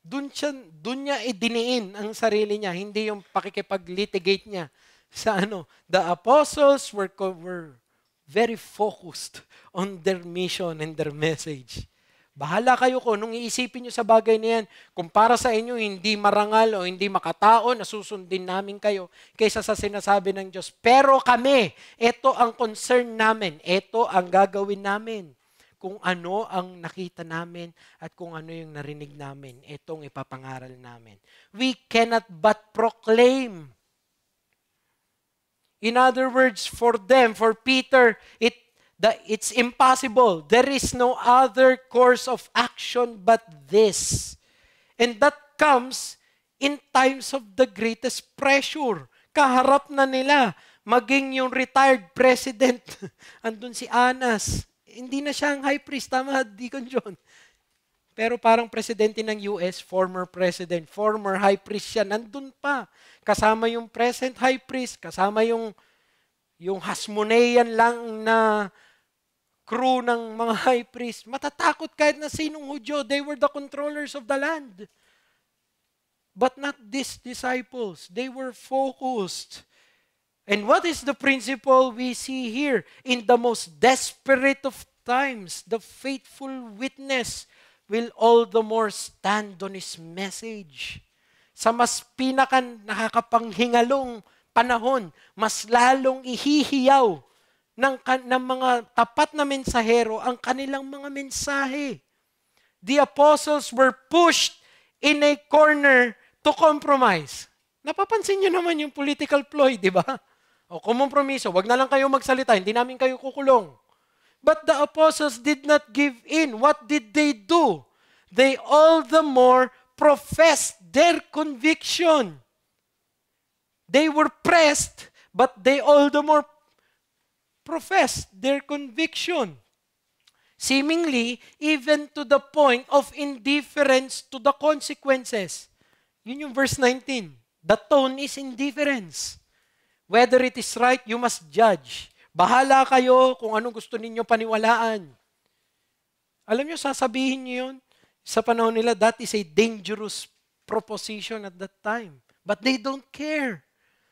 Doon, siya, doon niya idiniin ang sarili niya, hindi yung pakikipag-litigate niya sa ano, the apostles were, were very focused on their mission and their message. Bahala kayo ko nung iisipin nyo sa bagay na yan. Kung para sa inyo hindi marangal o hindi makatao, susundin namin kayo kaysa sa sinasabi ng Diyos. Pero kami, ito ang concern namin. Ito ang gagawin namin. Kung ano ang nakita namin at kung ano yung narinig namin, itong ipapangaral namin. We cannot but proclaim In other words, for them, for Peter, it the, it's impossible. There is no other course of action but this. And that comes in times of the greatest pressure. Kaharap na nila. Maging yung retired president. Andun si Anas. Hindi na siya ang high priest. Tama, Deacon John. Pero parang presidente ng US, former president, former high priest siya, nandun pa. Kasama yung present high priest, kasama yung, yung Hasmonean lang na crew ng mga high priest. Matatakot kahit na sinong Hudyo. They were the controllers of the land. But not these disciples. They were focused. And what is the principle we see here? In the most desperate of times, the faithful witness will all the more stand on His message. Sa mas pinakan nakakapanghingalong panahon, mas lalong ihihiyaw ng, ng mga tapat na mensahero ang kanilang mga mensahe. The apostles were pushed in a corner to compromise. Napapansin nyo naman yung political ploy, di ba? O kumompromiso, wag na lang kayo magsalita, hindi namin kayo kukulong. But the apostles did not give in. What did they do? They all the more professed their conviction. They were pressed, but they all the more professed their conviction. Seemingly, even to the point of indifference to the consequences. Yun yung verse 19. The tone is indifference. Whether it is right, you must judge. Bahala kayo kung anong gusto ninyo paniwalaan. Alam nyo, sasabihin nyo yun. Sa panahon nila, that is a dangerous proposition at that time. But they don't care.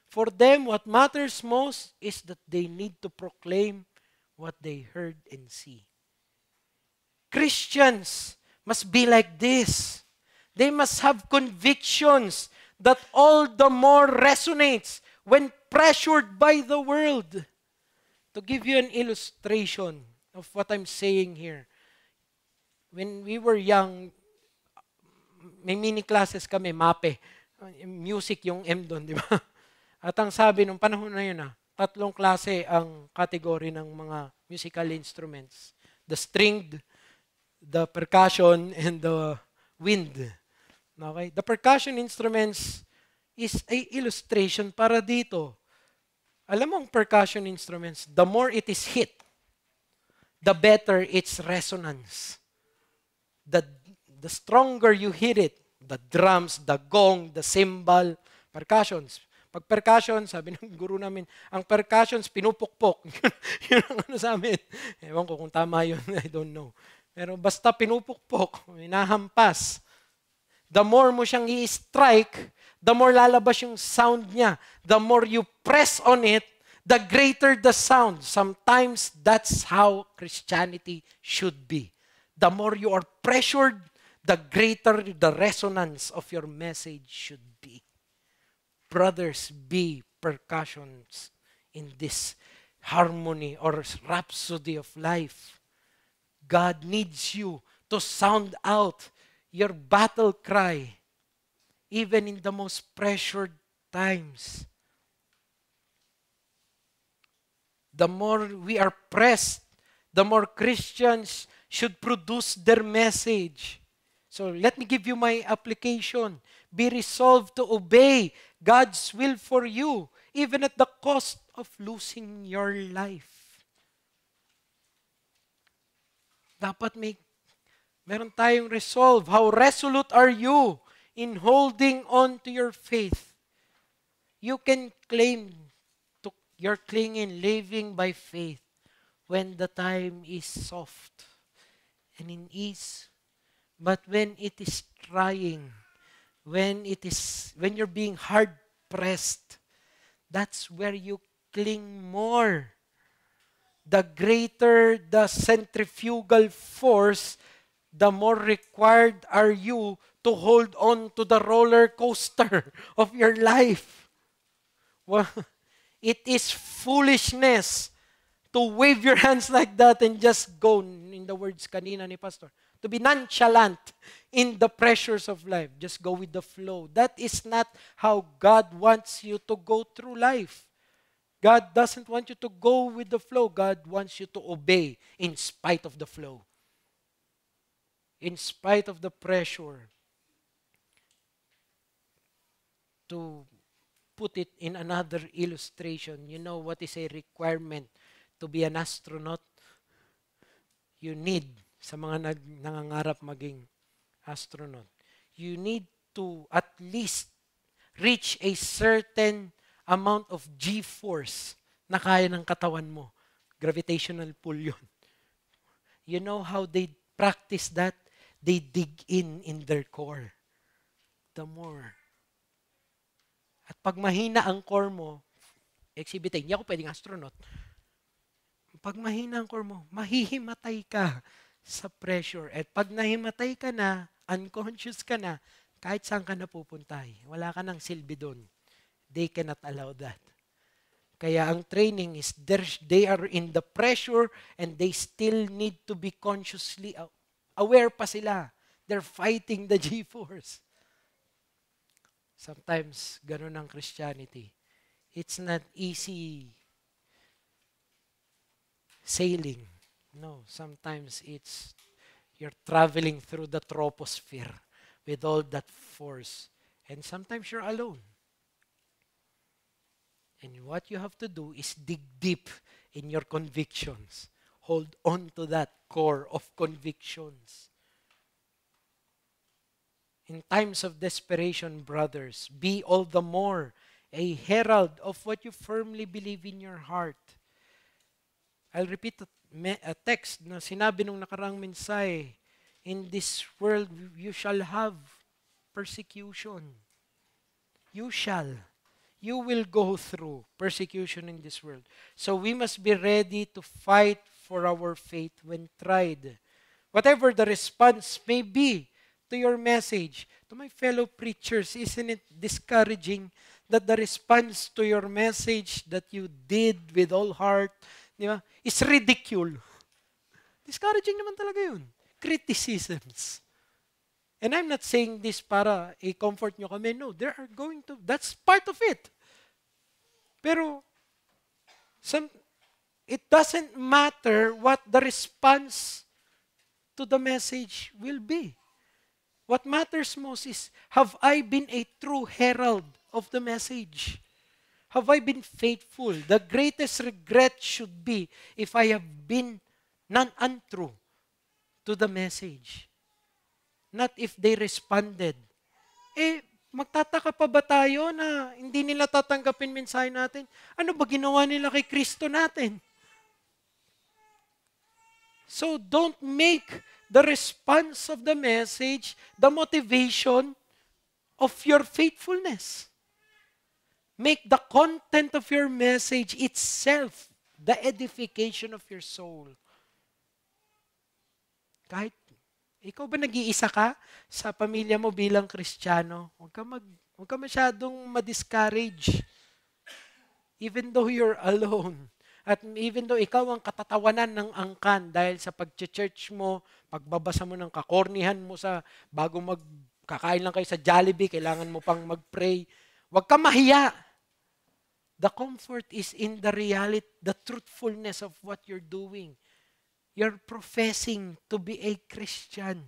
For them, what matters most is that they need to proclaim what they heard and see. Christians must be like this. They must have convictions that all the more resonates when pressured by the world. To give you an illustration of what I'm saying here, when we were young, may mini classes kami, MAPE. Music yung M doon, di ba? At ang sabi nung panahon na yun, ah, tatlong klase ang kategory ng mga musical instruments. The stringed, the percussion, and the wind. Okay? The percussion instruments is a illustration para dito. Alam mo ang percussion instruments, the more it is hit, the better its resonance. The, the stronger you hit it, the drums, the gong, the cymbal, percussions. Pag percussion, sabi ng guru namin, ang percussions, pinupukpok. yun ang ano sa amin. Ewan ko kung tama yun, I don't know. Pero basta pinupukpok, inahampas. The more mo siyang i-strike, the more lalabas yung sound niya. The more you press on it, the greater the sound. Sometimes that's how Christianity should be. The more you are pressured, the greater the resonance of your message should be. Brothers, be percussions in this harmony or rhapsody of life. God needs you to sound out your battle cry even in the most pressured times. The more we are pressed, the more Christians should produce their message. So let me give you my application. Be resolved to obey God's will for you, even at the cost of losing your life. Dapat may, meron tayong resolve. How resolute are you? in holding on to your faith, you can claim to your clinging, living by faith when the time is soft and in ease. But when it is trying, when it is when you're being hard pressed, that's where you cling more. The greater the centrifugal force the more required are you to hold on to the roller coaster of your life. Well, it is foolishness to wave your hands like that and just go, in the words kanina ni Pastor, to be nonchalant in the pressures of life. Just go with the flow. That is not how God wants you to go through life. God doesn't want you to go with the flow. God wants you to obey in spite of the flow. in spite of the pressure to put it in another illustration, you know what is a requirement to be an astronaut? You need, sa mga nag, nangangarap maging astronaut, you need to at least reach a certain amount of G-force na kaya ng katawan mo. Gravitational pull yun. You know how they practice that? they dig in in their core, the more. At pag mahina ang core mo, exhibit hindi ako pwedeng astronaut. Pag mahina ang core mo, mahihimatay ka sa pressure. At pag nahimatay ka na, unconscious ka na, kahit saan ka napupunta, wala ka ng silbi doon. They cannot allow that. Kaya ang training is they are in the pressure and they still need to be consciously Aware pa sila. They're fighting the G-force. Sometimes, ganun ang Christianity. It's not easy sailing. No, sometimes it's you're traveling through the troposphere with all that force. And sometimes you're alone. And what you have to do is dig deep in your convictions hold on to that core of convictions. In times of desperation, brothers, be all the more a herald of what you firmly believe in your heart. I'll repeat a text na sinabi nung nakarang mensahe, In this world you shall have persecution. You shall. You will go through persecution in this world. So we must be ready to fight for our faith when tried. Whatever the response may be to your message, to my fellow preachers, isn't it discouraging that the response to your message that you did with all heart di ba, is ridicule? Discouraging naman talaga yun. Criticisms. And I'm not saying this para i-comfort nyo kami. No, there are going to, that's part of it. Pero, some, It doesn't matter what the response to the message will be. What matters most is, have I been a true herald of the message? Have I been faithful? The greatest regret should be if I have been non-untrue to the message. Not if they responded. Eh, magtataka pa ba tayo na hindi nila tatanggapin mensahe natin? Ano ba ginawa nila kay Kristo natin? So don't make the response of the message the motivation of your faithfulness. Make the content of your message itself the edification of your soul. Kahit ikaw ba nag-iisa ka sa pamilya mo bilang Kristiyano? Huwag ka, mag, huwag ka masyadong ma-discourage. Even though you're alone, at even though ikaw ang katatawanan ng angkan dahil sa pag-church mo, pagbabasa mo ng kakornihan mo sa bago magkakain lang kayo sa Jollibee, kailangan mo pang mag-pray. Huwag ka mahiya. The comfort is in the reality, the truthfulness of what you're doing. You're professing to be a Christian.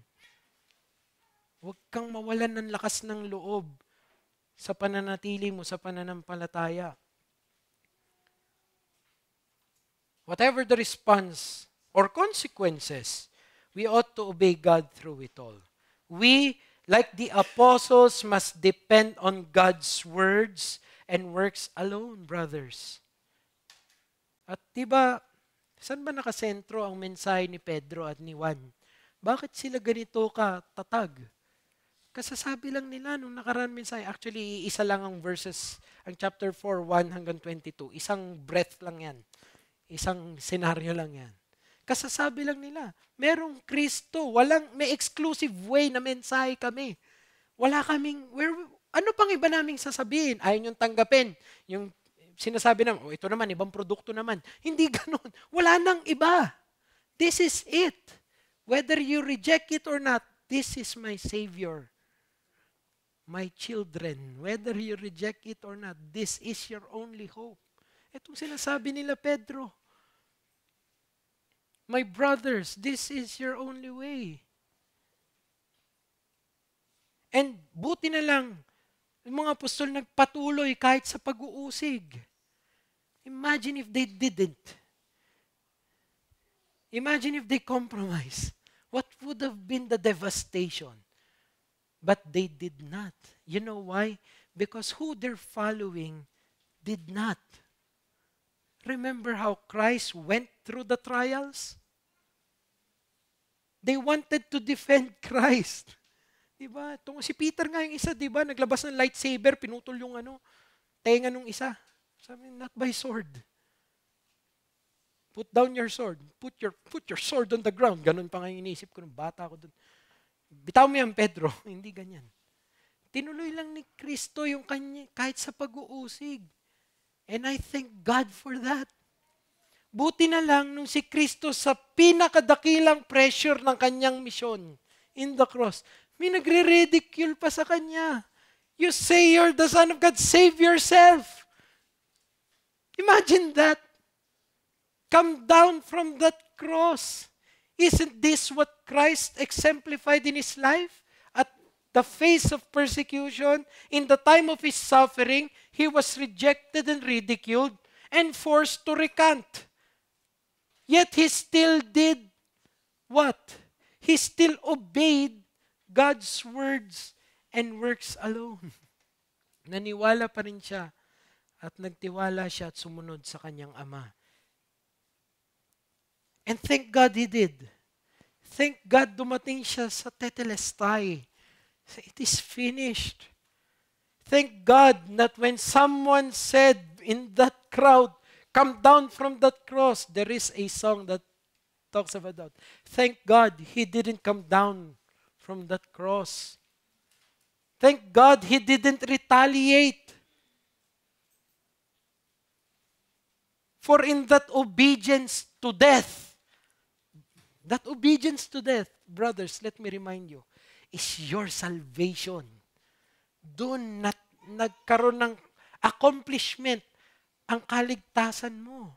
Huwag kang mawalan ng lakas ng loob sa pananatili mo sa pananampalataya. Whatever the response or consequences, we ought to obey God through it all. We, like the apostles, must depend on God's words and works alone, brothers. At diba, saan ba nakasentro ang mensahe ni Pedro at ni Juan? Bakit sila ganito ka tatag? Kasasabi lang nila nung nakaraan mensahe. Actually, isa lang ang verses, ang chapter 4, 1 hanggang 22. Isang breath lang yan. Isang senaryo lang yan. Kasasabi lang nila, merong Kristo, walang, may exclusive way na mensahe kami. Wala kaming, where, ano pang iba naming sasabihin? Ayaw niyong tanggapin. Yung sinasabi ng, oh, ito naman, ibang produkto naman. Hindi ganun. Wala nang iba. This is it. Whether you reject it or not, this is my Savior. My children, whether you reject it or not, this is your only hope. Itong sinasabi nila Pedro. My brothers, this is your only way. And buti na lang, yung mga apostol nagpatuloy kahit sa pag-uusig. Imagine if they didn't. Imagine if they compromise. What would have been the devastation? But they did not. You know why? Because who they're following did not Remember how Christ went through the trials? They wanted to defend Christ. Diba? Tungo si Peter nga yung isa, diba? Naglabas ng lightsaber, pinutol yung ano, tenga nung isa. Sabi, not by sword. Put down your sword. Put your, put your sword on the ground. Ganun pa nga yung inisip ko nung bata ko doon. Bitaw mo yan, Pedro. Hindi ganyan. Tinuloy lang ni Kristo yung kanya, kahit sa pag-uusig. And I thank God for that. Buti na lang nung si Kristo sa pinakadakilang pressure ng kanyang misyon in the cross, may nagre-ridicule pa sa kanya. You say you're the Son of God, save yourself. Imagine that. Come down from that cross. Isn't this what Christ exemplified in His life? At the face of persecution, in the time of His suffering, He was rejected and ridiculed and forced to recant. Yet he still did what? He still obeyed God's words and works alone. Naniwala pa rin siya at nagtiwala siya at sumunod sa kanyang ama. And thank God he did. Thank God dumating siya sa tetelestai. It is finished. Thank God that when someone said in that crowd, come down from that cross, there is a song that talks about that. Thank God he didn't come down from that cross. Thank God he didn't retaliate. For in that obedience to death, that obedience to death, brothers, let me remind you, is your salvation. doon nat, nagkaroon ng accomplishment ang kaligtasan mo.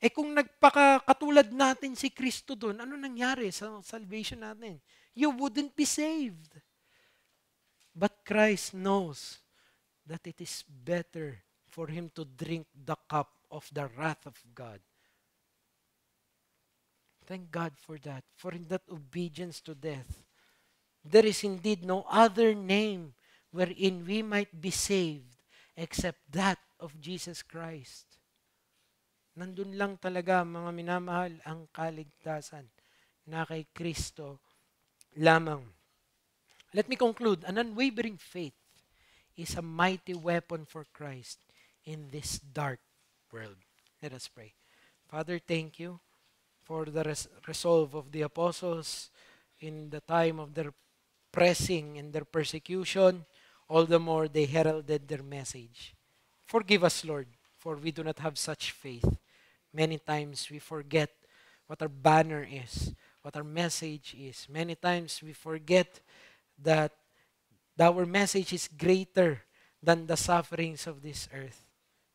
Eh kung nagpakakatulad natin si Kristo doon, ano nangyari sa salvation natin? You wouldn't be saved. But Christ knows that it is better for him to drink the cup of the wrath of God. Thank God for that, for that obedience to death. There is indeed no other name wherein we might be saved except that of Jesus Christ. Nandun lang talaga, mga minamahal, ang kaligtasan na kay Kristo lamang. Let me conclude. An unwavering faith is a mighty weapon for Christ in this dark world. Let us pray. Father, thank you for the res- resolve of the apostles in the time of their pressing in their persecution, all the more they heralded their message. Forgive us, Lord, for we do not have such faith. Many times we forget what our banner is, what our message is. Many times we forget that our message is greater than the sufferings of this earth.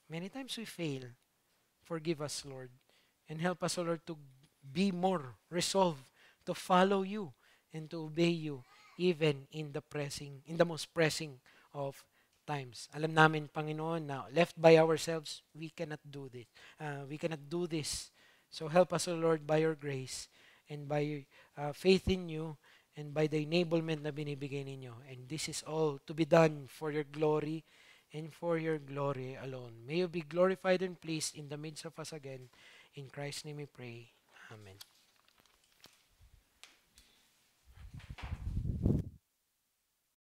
Many times we fail. Forgive us, Lord, and help us, Lord, to be more resolved to follow you and to obey you even in the pressing, in the most pressing of times. Alam namin, Panginoon, na left by ourselves, we cannot do this. Uh, we cannot do this. So help us, O Lord, by your grace and by uh, faith in you and by the enablement na binibigay ninyo. And this is all to be done for your glory and for your glory alone. May you be glorified and pleased in the midst of us again. In Christ's name we pray. Amen.